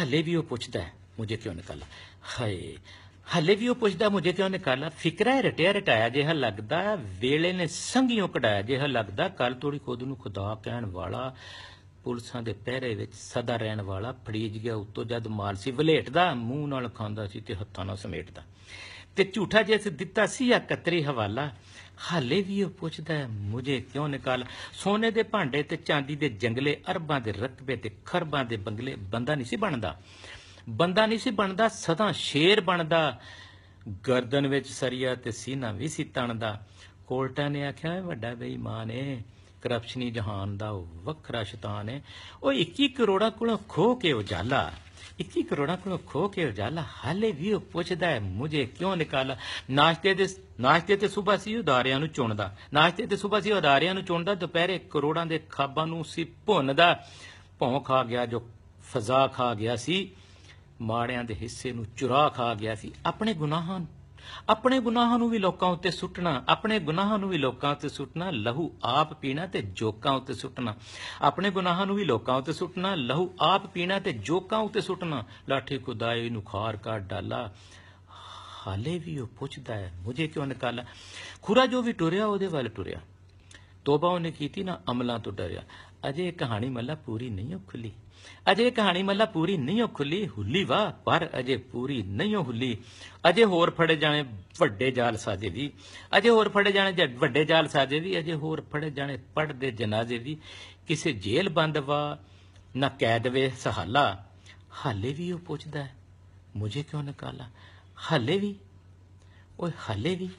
ਹਲੇ ਵੀ ਉਹ ਪੁੱਛਦਾ ਮੁਝੇ ਕਿਉਂ ਨਿਕਾਲਾ ਹਾਏ ਹਲੇ ਵੀ ਉਹ ਪੁੱਛਦਾ ਮੁਝੇ ਕਿਉਂ ਨਿਕਾਲਾ ਫਿਕਰਾ ਰਟਿਆ ਰਟਾਇਆ ਜਿਹਾ ਲੱਗਦਾ ਵੇਲੇ ਨੇ ਸੰਗਿਓ ਕਢਾਇਆ ਜਿਹਾ ਲੱਗਦਾ ਕੱਲ ਤੋੜੀ ਖੁਦ ਨੂੰ ਖੁਦਾ ਕਹਿਣ ਵਾਲਾ ਪੁਲਸਾਂ ਦੇ ਪਹਿਰੇ ਵਿੱਚ ਸਦਾ ਰਹਿਣ ਵਾਲਾ ਫੜੀਜ ਗਿਆ ਉੱਤੋਂ ਜਦ ਮਾਲਸੀ ਵਲੇਟਦਾ ਮੂੰਹ ਨਾਲ ਖਾਂਦਾ ਸੀ ਤੇ ਹੱਥਾਂ ਨਾਲ ਸਮੇਟਦਾ ਤੇ ਝੂਠਾ ਅਸੀਂ ਦਿੱਤਾ ਸੀ ਆ ਕਤਰੀ ਹਵਾਲਾ ਹਾਲੇ ਵੀ ਉਹ ਪੁੱਛਦਾ ਹੈ ਮੁਝੇ ਕਿਉਂ ਨਿਕਾਲ ਸੋਨੇ ਦੇ ਭਾਂਡੇ ਤੇ ਚਾਂਦੀ ਦੇ ਜੰਗਲੇ ਅਰਬਾਂ ਦੇ ਰਤਬੇ ਤੇ ਖਰਬਾਂ ਦੇ ਬੰਗਲੇ ਬੰਦਾ ਨਹੀਂ ਸੀ ਬਣਦਾ ਬੰਦਾ ਨਹੀਂ ਸੀ ਬਣਦਾ ਸਦਾ ਸ਼ੇਰ ਬਣਦਾ ਗਰਦਨ ਵਿੱਚ ਸਰੀਆ ਤੇ ਸੀਨਾ ਵੀ ਸੀ ਤਣਦਾ ਕੋਲਟਾ ਨੇ ਆਖਿਆ ਵੱਡਾ ਬੇਈਮਾਨ ਏ ਕਰਪਸ਼ਨੀ ਜਹਾਨ ਦਾ ਵੱਖਰਾ ਸ਼ੈਤਾਨ ਏ ਉਹ 21 ਕਰੋੜਾਂ ਕੋਲੋਂ ਖੋ ਕੇ ਉਜਾਲਾ ਇੱਕੀ ਕਰੋੜਾਂ ਕੋਲ ਖੋ ਕੇ ਉਜਾਲਾ ਹਾਲੇ ਵੀ ਉਹ ਪੁੱਛਦਾ ਹੈ ਮੁਝੇ ਕਿਉਂ ਨਿਕਾਲਾ ਨਾਸ਼ਤੇ ਦੇ ਨਾਸ਼ਤੇ ਤੇ ਸਵੇਰ ਸੀ ਉਦਾਰਿਆਂ ਨੂੰ ਚੁਣਦਾ ਨਾਸ਼ਤੇ ਤੇ ਸਵੇਰ ਸੀ ਉਦਾਰਿਆਂ ਨੂੰ ਚੁਣਦਾ ਦੁਪਹਿਰੇ ਕਰੋੜਾਂ ਦੇ ਖਾਬਾਂ ਨੂੰ ਸੀ ਭੁੰਨਦਾ ਭੌਂ ਖਾ ਗਿਆ ਜੋ ਫਜ਼ਾ ਖਾ ਗਿਆ ਸੀ ਮਾੜਿਆਂ ਦੇ ਹਿੱਸੇ ਨੂੰ ਚੁਰਾ ਖਾ ਗਿਆ ਸੀ ਆਪਣੇ ਗੁਨਾਹਾਂ ਆਪਣੇ ਗੁਨਾਹਾਂ ਨੂੰ ਵੀ ਲੋਕਾਂ ਉੱਤੇ ਸੁੱਟਣਾ ਆਪਣੇ ਗੁਨਾਹਾਂ ਨੂੰ ਵੀ ਲੋਕਾਂ ਉੱਤੇ ਸੁੱਟਣਾ ਲਹੂ ਆਪ ਪੀਣਾ ਤੇ ਜੋਕਾਂ ਉੱਤੇ ਸੁੱਟਣਾ ਆਪਣੇ ਗੁਨਾਹਾਂ ਨੂੰ ਵੀ ਲੋਕਾਂ ਉੱਤੇ ਸੁੱਟਣਾ ਲਹੂ ਆਪ ਪੀਣਾ ਤੇ ਜੋਕਾਂ ਉੱਤੇ ਸੁੱਟਣਾ ਲਾਠੀ ਖੁਦਾਈ ਨੂੰ ਖਾਰ ਕਾ ਡਾਲਾ ਹਾਲੇ ਵੀ ਉਹ ਪੁੱਛਦਾ ਹੈ ਮੁਝੇ ਕਿਉਂ ਨਿਕਾਲਾ ਖੁਰਾ ਜੋ ਵੀ ਟੁਰਿਆ ਉਹਦੇ ਵੱਲ ਟੁਰਿਆ ਤੋਬਾ ਉਹਨੇ ਕੀਤੀ ਨਾ ਅਮਲਾਂ ਤੋਂ ਡਰਿਆ ਅਜੇ ਕਹਾਣੀ ਮੱਲਾ ਪੂਰੀ ਨਹੀਂ ਹੋ ਖੁੱਲੀ ਅਜੇ ਕਹਾਣੀ ਮੱਲਾ ਪੂਰੀ ਨਹੀਂ ਹੋ ਖੁੱਲੀ ਹੁੱਲੀ ਵਾ ਪਰ ਅਜੇ ਪੂਰੀ ਨਹੀਂ ਹੋ ਹੁੱਲੀ ਅਜੇ ਹੋਰ ਫੜੇ ਜਾਣੇ ਵੱਡੇ ਜਾਲ ਸਾਜੇ ਦੀ ਅਜੇ ਹੋਰ ਫੜੇ ਜਾਣੇ ਵੱਡੇ ਜਾਲ ਸਾਜੇ ਦੀ ਅਜੇ ਹੋਰ ਫੜੇ ਜਾਣੇ ਪੜਦੇ ਜਨਾਜ਼ੇ ਦੀ ਕਿਸੇ ਜੇਲ੍ਹ ਬੰਦ ਵਾ ਨਾ ਕੈਦ ਵੇ ਸਹਾਲਾ ਹਾਲੇ ਵੀ ਉਹ ਪੁੱਛਦਾ ਮੁਝੇ ਕਿਉਂ ਨਿਕਾਲਾ ਹਾਲੇ ਵੀ ਓਏ ਹਾਲੇ ਵੀ